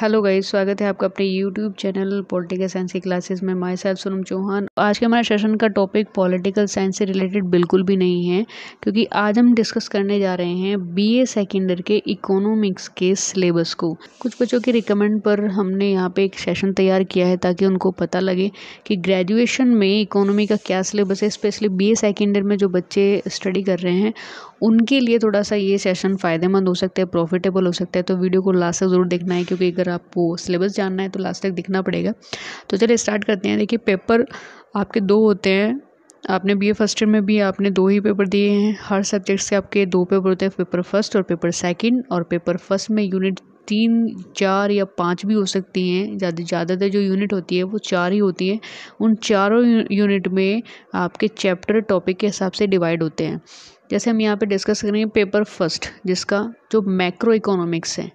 hello guys स्वागत है आपका अपने यूट्यूब चैनल पॉलिटिकल साइंस की क्लासेस में माई सेल्फ सोनम चौहान आज के हमारे सेशन का टॉपिक पॉलिटिकल साइंस से रिलेटेड बिल्कुल भी नहीं है क्योंकि आज हम डिस्कस करने जा रहे हैं बीए ईयर के इकोनॉमिक्स के सिलेबस को कुछ बच्चों के रिकमेंड पर हमने यहाँ पे एक सेशन तैयार किया है ताकि उनको पता लगे कि ग्रेजुएशन में इकोनॉमी का क्या सिलेबस है स्पेशली बी ईयर में जो बच्चे स्टडी कर रहे हैं उनके लिए थोड़ा सा ये सेशन फ़ायदेमंद हो सकता है प्रॉफिटेबल हो सकता है तो वीडियो को लास्ट तक ज़रूर देखना है क्योंकि अगर अगर आपको सिलेबस जानना है तो लास्ट तक दिखना पड़ेगा तो चलिए स्टार्ट करते हैं देखिए पेपर आपके दो होते हैं आपने ए फर्स्ट ईयर में भी आपने दो ही पेपर दिए हैं हर सब्जेक्ट से आपके दो पेपर होते हैं पेपर फर्स्ट और पेपर सेकेंड और पेपर फर्स्ट में यूनिट तीन चार या पाँच भी हो सकती हैं ज़्यादा ज़्यादातर जो यूनिट होती है वो चार ही होती है उन चारों यूनिट में आपके चैप्टर टॉपिक के हिसाब से डिवाइड होते हैं जैसे हम यहाँ पे डिस्कस करेंगे पेपर फर्स्ट जिसका जो मैक्रो इकोनॉमिक्स है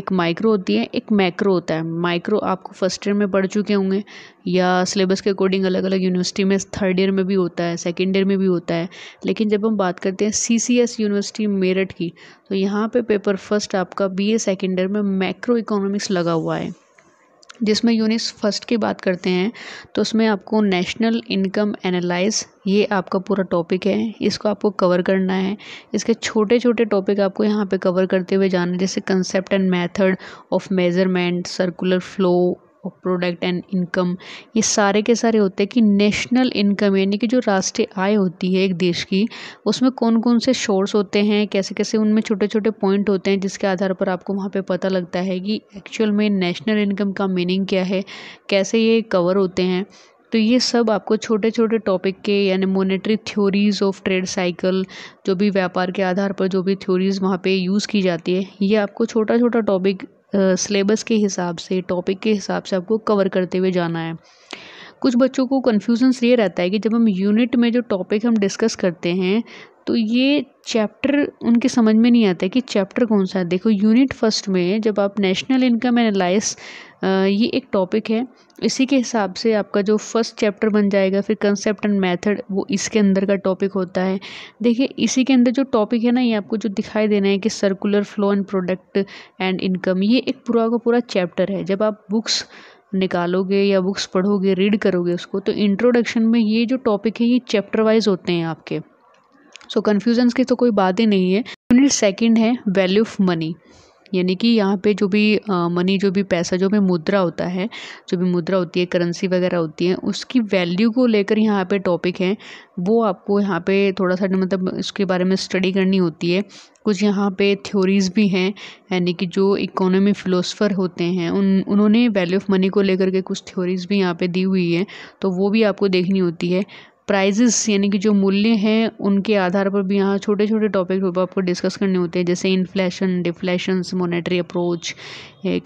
एक माइक्रो होती है एक मैक्रो होता है माइक्रो आपको फर्स्ट ईयर में पढ़ चुके होंगे या सिलेबस के अकॉर्डिंग अलग अलग यूनिवर्सिटी में थर्ड ईयर में भी होता है सेकेंड ईयर में भी होता है लेकिन जब हम बात करते हैं C C S university Meerut की तो यहाँ पे पेपर फर्स्ट आपका बी ए सेकेंड ईयर में मैक्रो इकोनॉमिक्स लगा हुआ है जिसमें यूनिट्स फर्स्ट की बात करते हैं तो उसमें आपको नेशनल इनकम एनालाइज ये आपका पूरा टॉपिक है इसको आपको कवर करना है इसके छोटे छोटे टॉपिक आपको यहाँ पे कवर करते हुए जाना जैसे concept and method of measurement circular flow of product and income ये सारे के सारे होते हैं कि नेशनल इनकम यानी कि जो राष्ट्रीय आय होती है एक देश की उसमें कौन कौन से शोर्स होते हैं कैसे कैसे उनमें छोटे छोटे पॉइंट होते हैं जिसके आधार पर आपको वहाँ पे पता लगता है कि एक्चुअल में नेशनल इनकम का मीनिंग क्या है कैसे ये कवर होते हैं तो ये सब आपको छोटे छोटे टॉपिक के यानी monetary theories of trade cycle जो भी व्यापार के आधार पर जो भी थ्योरीज वहाँ पे यूज़ की जाती है ये आपको छोटा छोटा टॉपिक सिलेबस के हिसाब से टॉपिक के हिसाब से आपको कवर करते हुए जाना है कुछ बच्चों को कन्फ्यूजन्स ये रहता है कि जब हम यूनिट में जो टॉपिक हम डिस्कस करते हैं तो ये चैप्टर उनके समझ में नहीं आता है कि चैप्टर कौन सा है देखो यूनिट फर्स्ट में जब आप नेशनल इनकम एनालाइस ये एक टॉपिक है इसी के हिसाब से आपका जो फर्स्ट चैप्टर बन जाएगा फिर कंसेप्ट एंड मेथड वो इसके अंदर का टॉपिक होता है देखिए इसी के अंदर जो टॉपिक है ना ये आपको जो दिखाई देना है कि circular flow and product and income ये एक पूरा का पूरा चैप्टर है जब आप बुक्स निकालोगे या बुक्स पढ़ोगे रीड करोगे उसको तो इंट्रोडक्शन में ये जो टॉपिक है ये चैप्टर वाइज होते हैं आपके सो कन्फ्यूजन्स की तो कोई बात ही नहीं है यूनिट सेकेंड है वैल्यू ऑफ मनी यानी कि यहाँ पे जो भी मनी जो भी पैसा जो भी मुद्रा होता है जो भी मुद्रा होती है करेंसी वगैरह होती है उसकी वैल्यू को लेकर यहाँ पे टॉपिक है वो आपको यहाँ पे थोड़ा सा मतलब इसके बारे में स्टडी करनी होती है कुछ यहाँ पे थ्योरीज़ भी हैं यानी कि जो इकोनॉमी फ़िलोसफ़र होते हैं उन उन्होंने वैल्यू ऑफ मनी को लेकर के कुछ थ्योरीज़ भी यहाँ पे दी हुई है तो वो भी आपको देखनी होती है प्राइजेस यानी कि जो मूल्य हैं उनके आधार पर भी यहाँ छोटे छोटे टॉपिक पर आपको डिस्कस करने होते हैं जैसे इन्फ्लेशन डिफ्लेशन मोनेटरी अप्रोच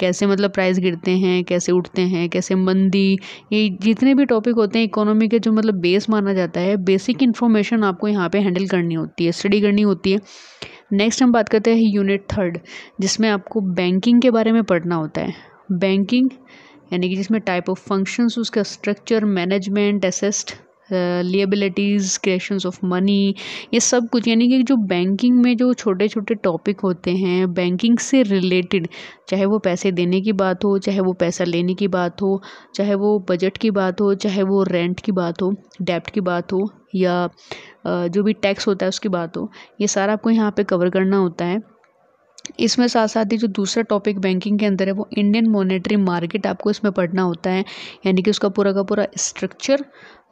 कैसे मतलब प्राइस गिरते हैं कैसे उठते हैं कैसे मंदी ये जितने भी टॉपिक होते हैं इकोनॉमी के जो मतलब बेस माना जाता है बेसिक इन्फॉर्मेशन आपको यहाँ पर हैंडल करनी होती है स्टडी करनी होती है नेक्स्ट हम बात करते हैं यूनिट थर्ड जिसमें आपको बैंकिंग के बारे में पढ़ना होता है बैंकिंग यानी कि जिसमें टाइप ऑफ फंक्शंस उसका structure management assets liabilities creation of money ये सब कुछ यानी कि जो बैंकिंग में जो छोटे छोटे टॉपिक होते हैं बैंकिंग से रिलेटेड चाहे वो पैसे देने की बात हो चाहे वो पैसा लेने की बात हो चाहे वो बजट की बात हो चाहे वो रेंट की बात हो डेप्ट की बात हो या जो भी टैक्स होता है उसकी बात हो ये सारा आपको यहाँ पे कवर करना होता है इसमें साथ साथ ही जो दूसरा टॉपिक बैंकिंग के अंदर है वो इंडियन मॉनेटरी मार्केट आपको इसमें पढ़ना होता है यानी कि उसका पूरा का पूरा स्ट्रक्चर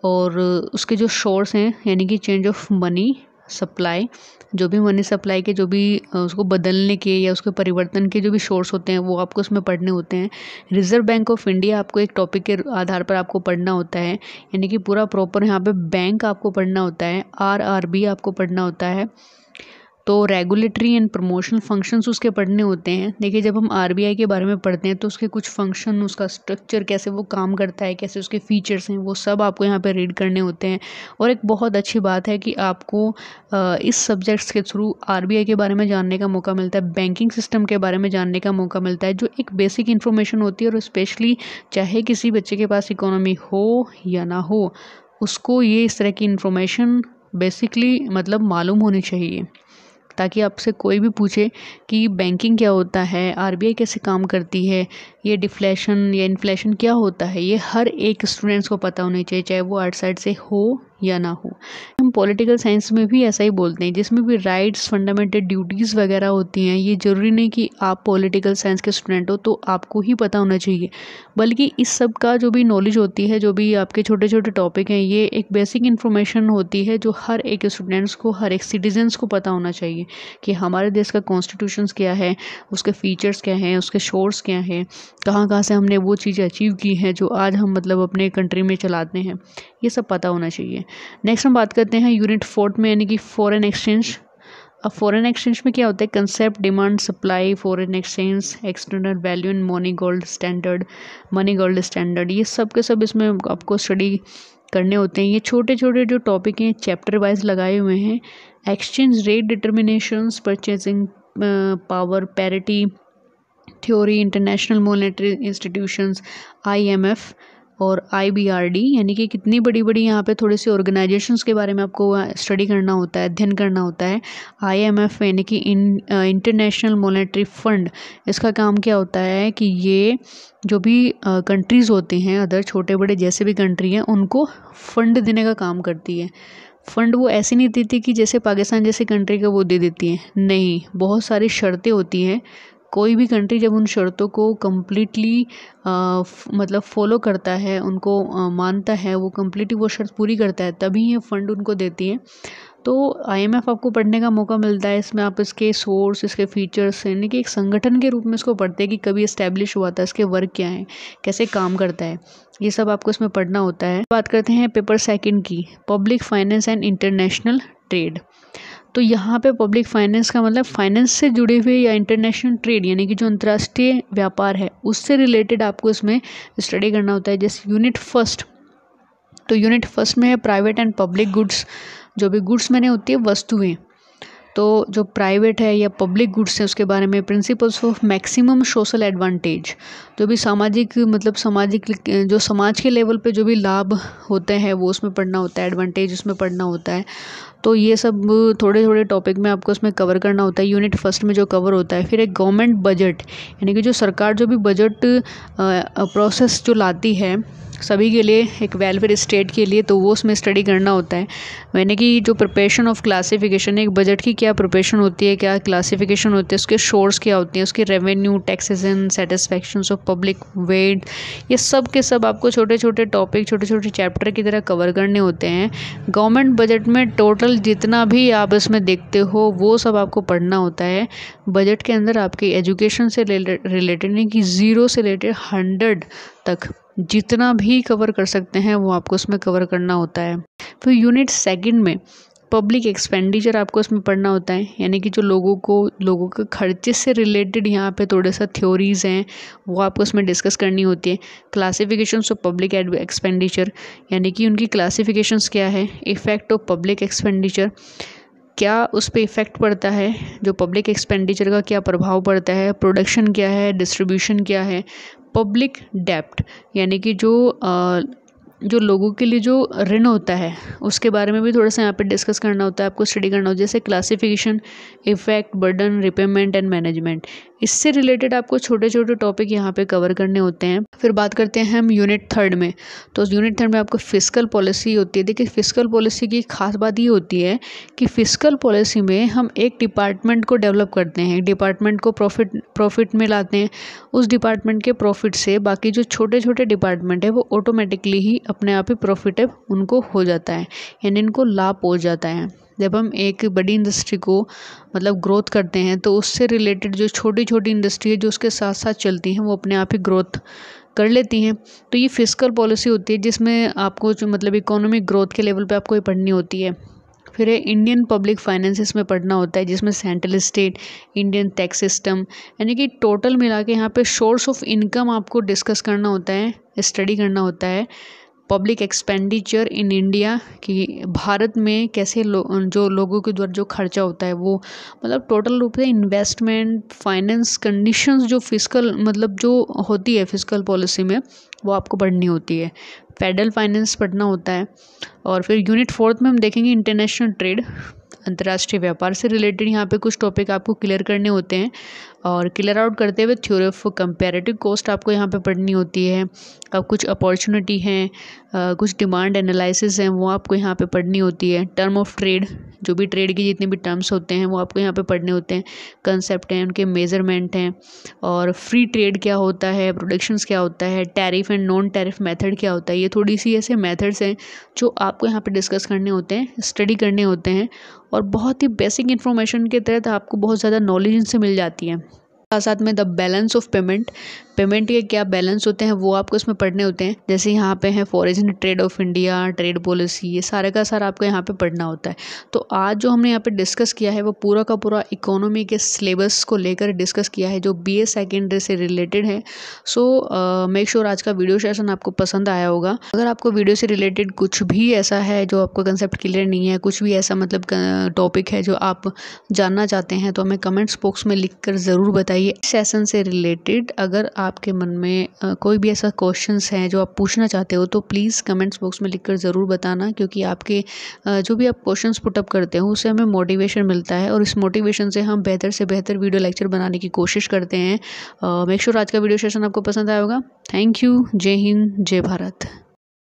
और उसके जो शोर्स हैं यानी कि चेंज ऑफ मनी सप्लाई जो भी मनी सप्लाई के जो भी उसको बदलने के या उसके परिवर्तन के जो भी शोर्स होते हैं वो आपको उसमें पढ़ने होते हैं रिज़र्व बैंक ऑफ इंडिया आपको एक टॉपिक के आधार पर आपको पढ़ना होता है यानी कि पूरा प्रॉपर यहाँ पे बैंक आपको पढ़ना होता है आर आर बी आपको पढ़ना होता है तो रेगुलेटरी एंड प्रमोशनल फंक्शंस उसके पढ़ने होते हैं देखिए जब हम आर के बारे में पढ़ते हैं तो उसके कुछ फंक्शन उसका स्ट्रक्चर कैसे वो काम करता है कैसे उसके फीचर्स हैं वो सब आपको यहाँ पर रीड करने होते हैं और एक बहुत अच्छी बात है कि आपको इस सब्जेक्ट्स के थ्रू आर के बारे में जानने का मौका मिलता है बैंकिंग सिस्टम के बारे में जानने का मौका मिलता है जो एक बेसिक इन्फॉर्मेशन होती है और स्पेशली चाहे किसी बच्चे के पास इकोनॉमी हो या ना हो उसको ये इस तरह की इन्फॉर्मेशन बेसिकली मतलब मालूम होनी चाहिए ताकि आपसे कोई भी पूछे कि बैंकिंग क्या होता है आर कैसे काम करती है ये डिफ्लेशन या इन्फ्लेशन क्या होता है ये हर एक स्टूडेंट्स को पता होना चाहिए चाहे वो आर्ट साइड से हो या ना हो हम पॉलिटिकल साइंस में भी ऐसा ही बोलते हैं जिसमें भी राइट्स फंडामेंटल ड्यूटीज़ वगैरह होती हैं ये ज़रूरी नहीं कि आप पॉलिटिकल साइंस के स्टूडेंट हो तो आपको ही पता होना चाहिए बल्कि इस सब का जो भी नॉलेज होती है जो भी आपके छोटे छोटे टॉपिक हैं ये एक बेसिक इन्फॉर्मेशन होती है जो हर एक स्टूडेंट्स को हर एक सिटीजन्स को पता होना चाहिए कि हमारे देश का कॉन्स्टिट्यूशन क्या है उसके फ़ीचर्स क्या हैं उसके शोर्स क्या हैं कहाँ कहाँ से हमने वो चीज़ें अचीव की हैं जो आज हम मतलब अपने कंट्री में चलाते हैं ये सब पता होना चाहिए नेक्स्ट हम बात करते हैं यूनिट फोर्थ में यानी कि फ़ॉरेन एक्सचेंज अब फॉरेन एक्सचेंज में क्या होता है concept demand supply foreign exchange external value in money gold standard money gold standard ये सब के सब इसमें आपको स्टडी करने होते हैं ये छोटे छोटे जो टॉपिक हैं चैप्टर वाइज लगाए हुए हैं exchange rate determination purchasing power parity theory international I institutions IMF और आईबीआरडी यानी कि कितनी बड़ी बड़ी यहाँ पे थोड़ी सी ऑर्गेनाइजेशंस के बारे में आपको स्टडी करना होता है अध्ययन करना होता है आईएमएफ यानी कि इंटरनेशनल मॉनेटरी फंड इसका काम क्या होता है कि ये जो भी कंट्रीज़ होती हैं अदर छोटे बड़े जैसे भी कंट्री हैं उनको फंड देने का काम करती है फंड वो ऐसी नहीं देती कि जैसे पाकिस्तान जैसे कंट्री का वो दे देती हैं नहीं बहुत सारी शर्तें होती हैं कोई भी कंट्री जब उन शर्तों को कम्प्लीटली मतलब फॉलो करता है उनको मानता है वो कम्प्लीटली वो शर्त पूरी करता है तभी ये फ़ंड उनको देती है तो आईएमएफ आपको पढ़ने का मौका मिलता है इसमें आप इसके सोर्स इसके फीचर्स यानी कि एक संगठन के रूप में इसको पढ़ते हैं कि कभी इस्टेब्लिश हुआ था इसके वर्क क्या हैं कैसे काम करता है ये सब आपको इसमें पढ़ना होता है बात करते हैं पेपर सेकंड की public finance and international trade तो यहाँ पे पब्लिक फाइनेंस का मतलब फाइनेंस से जुड़े हुए या इंटरनेशनल ट्रेड यानी कि जो अंतर्राष्ट्रीय व्यापार है उससे रिलेटेड आपको इसमें स्टडी करना होता है जैसे यूनिट फर्स्ट तो यूनिट फर्स्ट में है प्राइवेट एंड पब्लिक गुड्स जो भी गुड्स मैंने होती है वस्तुएँ तो जो प्राइवेट है या पब्लिक गुड्स हैं उसके बारे में principles of maximum social advantage जो भी सामाजिक मतलब सामाजिक जो समाज के लेवल पे जो भी लाभ होते हैं वो उसमें पढ़ना होता है एडवांटेज उसमें पढ़ना होता है तो ये सब थोड़े थोड़े टॉपिक में आपको उसमें कवर करना होता है यूनिट फर्स्ट में जो कवर होता है फिर एक गवर्नमेंट बजट यानी कि जो सरकार जो भी बजट प्रोसेस जो लाती है सभी के लिए एक वेलफेयर स्टेट के लिए तो वो उसमें स्टडी करना होता है यानी कि जो प्रिपरेशन ऑफ क्लासिफिकेशन एक बजट की क्या प्रिपरेशन होती है क्या क्लासिफिकेशन होती है उसके शोर्स क्या होते हैं उसके revenue taxation satisfaction of public debt ये सब के सब आपको छोटे छोटे टॉपिक छोटे छोटे चैप्टर की तरह कवर करने होते हैं गवर्नमेंट बजट में टोटल टोटल जितना भी आप इसमें देखते हो वो सब आपको पढ़ना होता है बजट के अंदर आपके एजुकेशन से रिलेटेड यानी कि ज़ीरो से रिलेटेड हंड्रेड तक जितना भी कवर कर सकते हैं वो आपको उसमें कवर करना होता है फिर यूनिट सेकंड में पब्लिक एक्सपेंडिचर आपको इसमें पढ़ना होता है यानी कि जो लोगों को लोगों के खर्चे से रिलेटेड यहाँ पे थोड़े सा थ्योरीज़ हैं वो आपको इसमें डिस्कस करनी होती है क्लासिफिकेशन ऑफ पब्लिक एक्सपेंडिचर यानी कि उनकी क्लासिफिकेशन क्या है इफ़ेक्ट ऑफ पब्लिक एक्सपेंडिचर क्या उस पर इफ़ेक्ट पड़ता है जो पब्लिक एक्सपेंडिचर का क्या प्रभाव पड़ता है प्रोडक्शन क्या है डिस्ट्रीब्यूशन क्या है पब्लिक डेप्ट यानी कि जो जो लोगों के लिए जो ऋण होता है उसके बारे में भी थोड़ा सा यहाँ पे डिस्कस करना होता है आपको स्टडी करना होता है जैसे classification effect burden repayment and management इससे रिलेटेड आपको छोटे छोटे टॉपिक यहाँ पे कवर करने होते हैं फिर बात करते हैं हम यूनिट थर्ड में तो यूनिट थर्ड में आपको फिजिकल पॉलिसी होती है देखिए फिजिकल पॉलिसी की खास बात ये होती है कि फिजिकल पॉलिसी में हम एक डिपार्टमेंट को डेवलप करते हैं डिपार्टमेंट को प्रॉफिट प्रॉफिट में लाते हैं उस डिपार्टमेंट के प्रॉफिट से बाकी जो छोटे छोटे डिपार्टमेंट है वो ऑटोमेटिकली ही अपने आप ही प्रॉफिटेब उनको हो जाता है यानी इनको लाभ हो जाता है जब हम एक बड़ी इंडस्ट्री को मतलब ग्रोथ करते हैं तो उससे रिलेटेड जो छोटी छोटी इंडस्ट्री है जो उसके साथ साथ चलती हैं वो अपने आप ही ग्रोथ कर लेती हैं तो ये फिजिकल पॉलिसी होती है जिसमें आपको जो मतलब इकोनॉमिक ग्रोथ के लेवल पे आपको ये पढ़नी होती है फिर है इंडियन पब्लिक फाइनेंस इसमें पढ़ना होता है जिसमें central state Indian tax system यानी कि टोटल मिला के यहाँ पर सोर्स ऑफ इनकम आपको डिस्कस करना होता है स्टडी करना होता है पब्लिक एक्सपेंडिचर इन इंडिया कि भारत में कैसे लो जो लोगों के द्वारा जो खर्चा होता है वो मतलब टोटल रूप से इन्वेस्टमेंट फाइनेंस कंडीशंस जो फिजिकल मतलब जो होती है फिजिकल पॉलिसी में वो आपको पढ़नी होती है फेडरल फाइनेंस पढ़ना होता है और फिर यूनिट फोर्थ में हम देखेंगे इंटरनेशनल ट्रेड अंतर्राष्ट्रीय व्यापार से रिलेटेड यहाँ पे कुछ टॉपिक आपको क्लियर करने होते हैं और क्लियर आउट करते हुए थ्योरी ऑफ कंपेरेटिव कॉस्ट आपको यहाँ पे पढ़नी होती है अब कुछ अपॉर्चुनिटी हैं कुछ डिमांड एनालिसिस हैं वो आपको यहाँ पे पढ़नी होती है टर्म ऑफ ट्रेड जो भी ट्रेड के जितने भी टर्म्स होते हैं वो आपको यहाँ पे पढ़ने होते हैं कंसेप्ट हैं उनके मेजरमेंट हैं और फ्री ट्रेड क्या होता है प्रोडक्शंस क्या होता है tariff and non tariff method क्या होता है ये ये थोड़ी सी ऐसे मेथड्स हैं जो आपको यहाँ पे डिस्कस करने होते हैं स्टडी करने होते हैं और बहुत ही बेसिक इन्फॉर्मेशन के तहत आपको बहुत ज़्यादा नॉलेज इनसे मिल जाती है साथ साथ में the balance of payment payment के क्या बैलेंस होते हैं वो आपको इसमें पढ़ने होते हैं जैसे यहाँ पे है foreign trade of India trade policy ये सारे का सारा आपको यहाँ पे पढ़ना होता है तो आज जो हमने यहाँ पे डिस्कस किया है वो पूरा का पूरा इकोनॉमी के सिलेबस को लेकर डिस्कस किया है जो बी ए सेकेंडरी से रिलेटेड है सो मेक श्योर आज का वीडियो सेशन आपको पसंद आया होगा अगर आपको वीडियो से रिलेटेड कुछ भी ऐसा है जो आपको कंसेप्ट क्लियर नहीं है कुछ भी ऐसा मतलब टॉपिक uh, है जो आप जानना चाहते हैं तो हमें कमेंट्स बॉक्स में लिख कर ज़रूर बताइए बताइए सेशन से रिलेटेड अगर आपके मन में कोई भी ऐसा क्वेश्चन हैं जो आप पूछना चाहते हो तो प्लीज़ कमेंट्स बॉक्स में लिखकर ज़रूर बताना क्योंकि आपके जो भी आप क्वेश्चन पुटअप करते हो उससे हमें मोटिवेशन मिलता है और इस मोटिवेशन से हम बेहतर से बेहतर वीडियो लेक्चर बनाने की कोशिश करते हैं मेक श्योर आज का वीडियो सेशन आपको पसंद आया होगा थैंक यू जय हिंद जय भारत